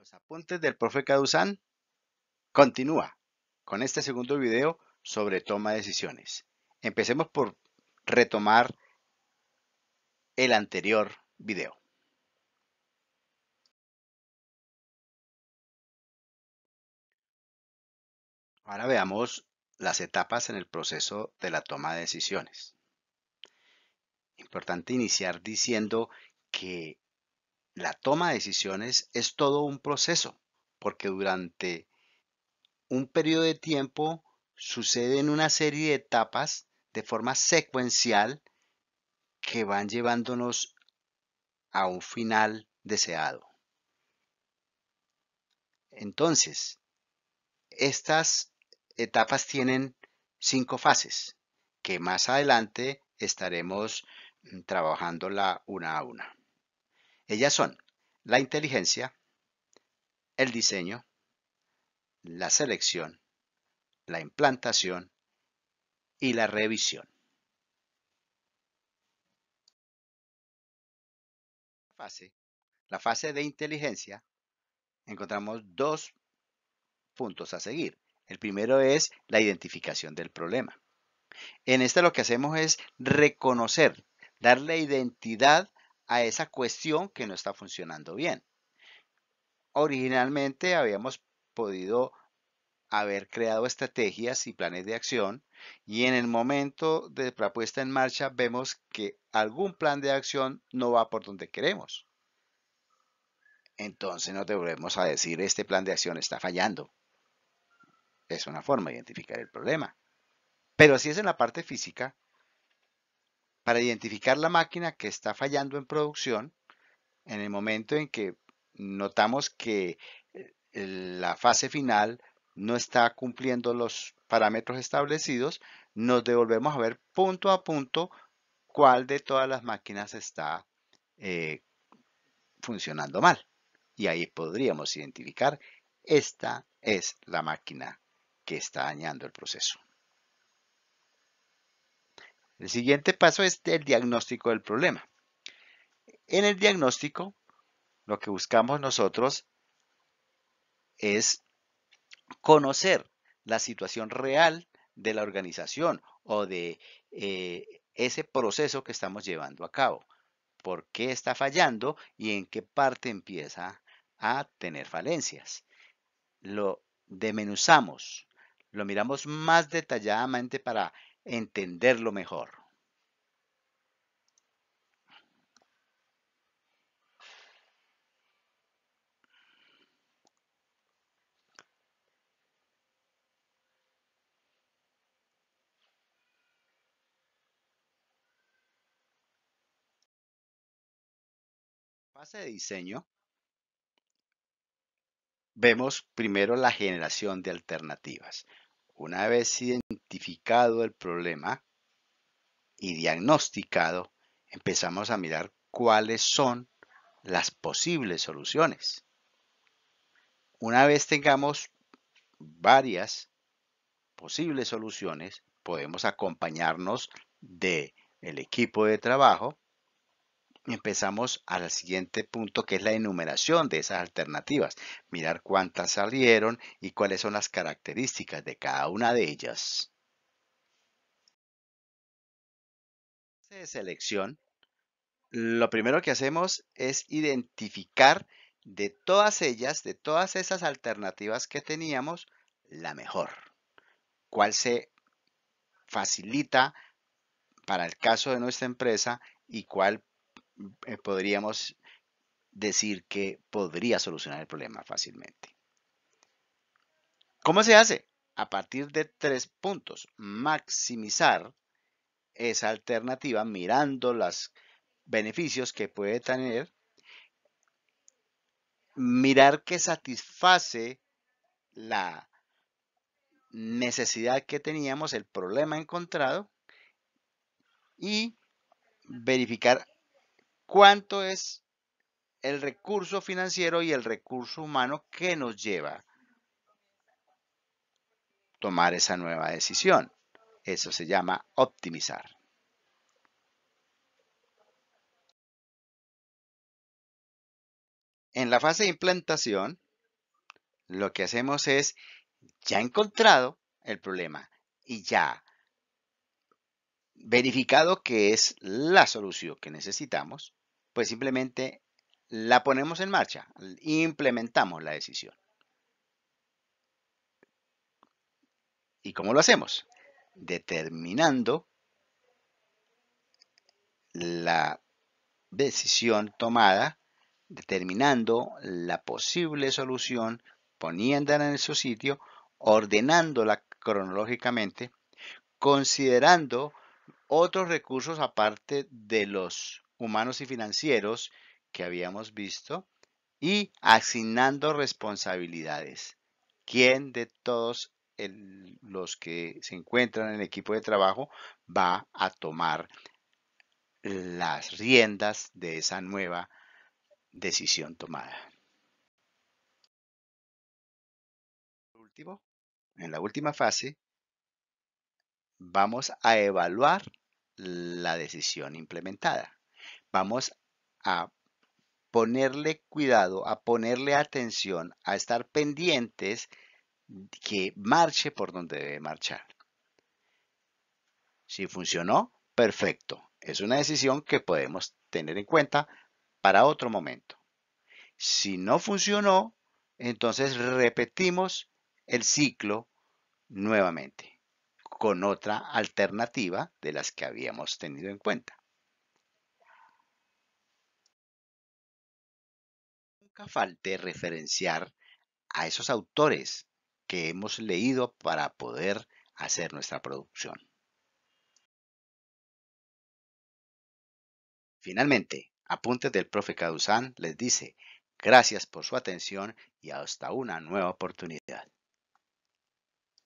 Los apuntes del profe Caduzán continúa con este segundo video sobre toma de decisiones. Empecemos por retomar el anterior video. Ahora veamos las etapas en el proceso de la toma de decisiones. Importante iniciar diciendo que la toma de decisiones es todo un proceso, porque durante un periodo de tiempo suceden una serie de etapas de forma secuencial que van llevándonos a un final deseado. Entonces, estas etapas tienen cinco fases que más adelante estaremos mm, trabajando una a una. Ellas son la inteligencia, el diseño, la selección, la implantación y la revisión. Fase, la fase de inteligencia, encontramos dos puntos a seguir. El primero es la identificación del problema. En este lo que hacemos es reconocer, darle identidad a esa cuestión que no está funcionando bien. Originalmente habíamos podido haber creado estrategias y planes de acción y en el momento de la puesta en marcha vemos que algún plan de acción no va por donde queremos. Entonces nos devolvemos a decir este plan de acción está fallando. Es una forma de identificar el problema. Pero si es en la parte física, para identificar la máquina que está fallando en producción en el momento en que notamos que eh, la fase final no está cumpliendo los parámetros establecidos, nos devolvemos a ver punto a punto cuál de todas las máquinas está eh, funcionando mal. Y ahí podríamos identificar, esta es la máquina que está dañando el proceso. El siguiente paso es el diagnóstico del problema. En el diagnóstico, lo que buscamos nosotros es conocer la situación real de la organización o de eh, ese proceso que estamos llevando a cabo. ¿Por qué está fallando y en qué parte empieza a tener falencias? Lo demenuzamos, lo miramos más detalladamente para entenderlo mejor. fase de diseño, vemos primero la generación de alternativas. Una vez identificado el problema y diagnosticado, empezamos a mirar cuáles son las posibles soluciones. Una vez tengamos varias posibles soluciones, podemos acompañarnos de el equipo de trabajo empezamos al siguiente punto que es la enumeración de esas alternativas, mirar cuántas salieron y cuáles son las características de cada una de ellas. De selección, lo primero que hacemos es identificar de todas ellas, de todas esas alternativas que teníamos, la mejor. ¿Cuál se facilita para el caso de nuestra empresa y cuál eh, podríamos decir que podría solucionar el problema fácilmente. ¿Cómo se hace? A partir de tres puntos. Maximizar esa alternativa mirando los beneficios que puede tener. Mirar que satisface la necesidad que teníamos, el problema encontrado y verificar cuánto es el recurso financiero y el recurso humano que nos lleva a tomar esa nueva decisión. Eso se llama optimizar. En la fase de implantación, lo que hacemos es, ya encontrado el problema y ya verificado que es la solución que necesitamos, pues simplemente la ponemos en marcha, implementamos la decisión. ¿Y cómo lo hacemos? Determinando la decisión tomada, determinando la posible solución, poniéndola en su sitio, ordenándola cronológicamente, considerando otros recursos aparte de los humanos y financieros que habíamos visto y asignando responsabilidades. ¿Quién de todos los que se encuentran en el equipo de trabajo va a tomar las riendas de esa nueva decisión tomada? Último, en la última fase, vamos a evaluar la decisión implementada vamos a ponerle cuidado, a ponerle atención, a estar pendientes que marche por donde debe marchar. Si funcionó, perfecto. Es una decisión que podemos tener en cuenta para otro momento. Si no funcionó, entonces repetimos el ciclo nuevamente con otra alternativa de las que habíamos tenido en cuenta. Falté falte referenciar a esos autores que hemos leído para poder hacer nuestra producción. Finalmente, Apuntes del Profe Caduzán les dice gracias por su atención y hasta una nueva oportunidad.